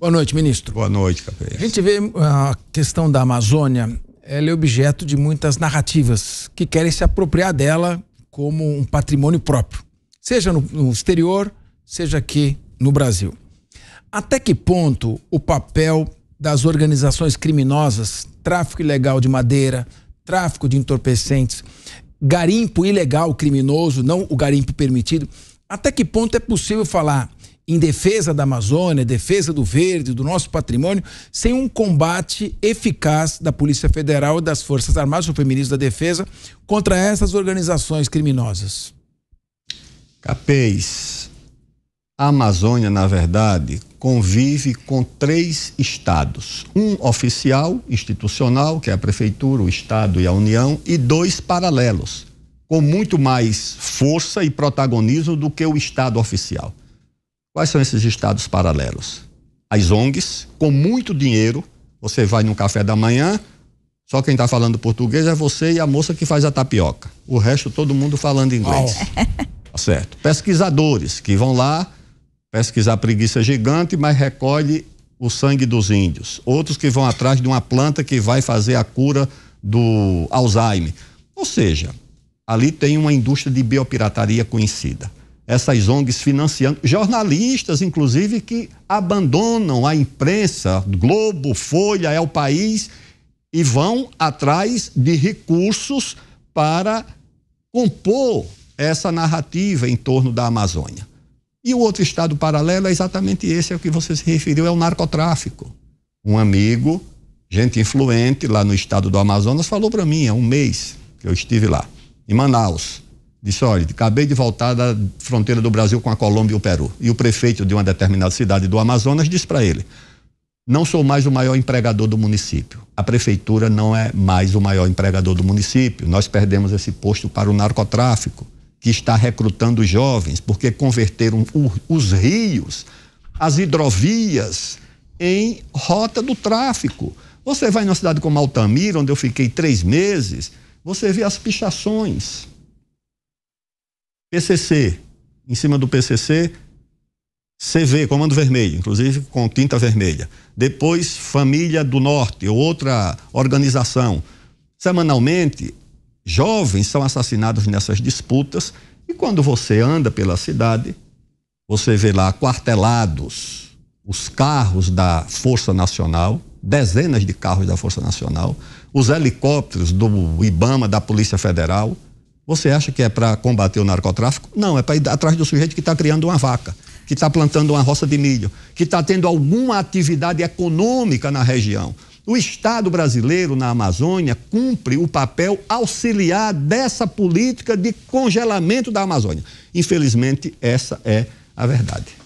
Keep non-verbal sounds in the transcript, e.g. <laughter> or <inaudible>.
Boa noite, ministro. Boa noite, Capelli. A gente vê ah, a questão da Amazônia, ela é objeto de muitas narrativas que querem se apropriar dela como um patrimônio próprio, seja no, no exterior, seja aqui no Brasil. Até que ponto o papel das organizações criminosas, tráfico ilegal de madeira, tráfico de entorpecentes, garimpo ilegal criminoso, não o garimpo permitido, até que ponto é possível falar em defesa da Amazônia, defesa do verde, do nosso patrimônio, sem um combate eficaz da Polícia Federal e das Forças Armadas, o ministro da Defesa, contra essas organizações criminosas? Capês, a Amazônia, na verdade, convive com três estados: um oficial, institucional, que é a prefeitura, o estado e a União, e dois paralelos, com muito mais força e protagonismo do que o estado oficial. Quais são esses estados paralelos? As ONGs, com muito dinheiro, você vai num café da manhã, só quem está falando português é você e a moça que faz a tapioca. O resto, todo mundo falando inglês. Oh. <laughs> Tá certo. Pesquisadores que vão lá pesquisar preguiça gigante, mas recolhe o sangue dos índios. Outros que vão atrás de uma planta que vai fazer a cura do Alzheimer. Ou seja, ali tem uma indústria de biopirataria conhecida essas ONGs financiando, jornalistas, inclusive, que abandonam a imprensa, Globo, Folha, É o País, e vão atrás de recursos para compor essa narrativa em torno da Amazônia. E o outro estado paralelo é exatamente esse ao é que você se referiu, é o narcotráfico. Um amigo, gente influente lá no estado do Amazonas, falou para mim há um mês que eu estive lá, em Manaus. Disse, olha, acabei de voltar da fronteira do Brasil com a Colômbia e o Peru. E o prefeito de uma determinada cidade do Amazonas disse para ele: não sou mais o maior empregador do município. A prefeitura não é mais o maior empregador do município. Nós perdemos esse posto para o narcotráfico, que está recrutando jovens, porque converteram os rios, as hidrovias, em rota do tráfico. Você vai numa cidade como Altamira, onde eu fiquei três meses, você vê as pichações PCC, em cima do PCC, CV, Comando Vermelho, inclusive com tinta vermelha. Depois, Família do Norte, outra organização. Semanalmente, jovens são assassinados nessas disputas e quando você anda pela cidade, você vê lá quartelados os carros da Força Nacional, dezenas de carros da Força Nacional, os helicópteros do Ibama, da Polícia Federal, você acha que é para combater o narcotráfico? Não, é para ir atrás do sujeito que está criando uma vaca, que está plantando uma roça de milho, que está tendo alguma atividade econômica na região. O Estado brasileiro na Amazônia cumpre o papel auxiliar dessa política de congelamento da Amazônia. Infelizmente, essa é a verdade.